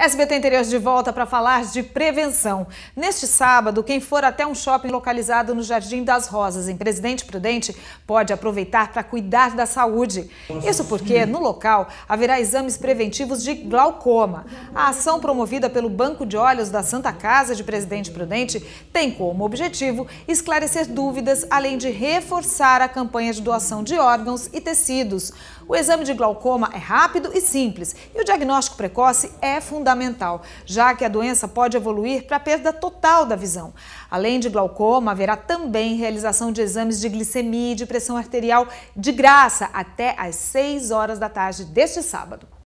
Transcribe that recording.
SBT Interior de volta para falar de prevenção. Neste sábado, quem for até um shopping localizado no Jardim das Rosas, em Presidente Prudente, pode aproveitar para cuidar da saúde. Isso porque, no local, haverá exames preventivos de glaucoma. A ação promovida pelo Banco de Olhos da Santa Casa de Presidente Prudente tem como objetivo esclarecer dúvidas, além de reforçar a campanha de doação de órgãos e tecidos. O exame de glaucoma é rápido e simples, e o diagnóstico precoce é fundamental fundamental, já que a doença pode evoluir para perda total da visão. Além de glaucoma, haverá também realização de exames de glicemia e de pressão arterial de graça até às 6 horas da tarde deste sábado.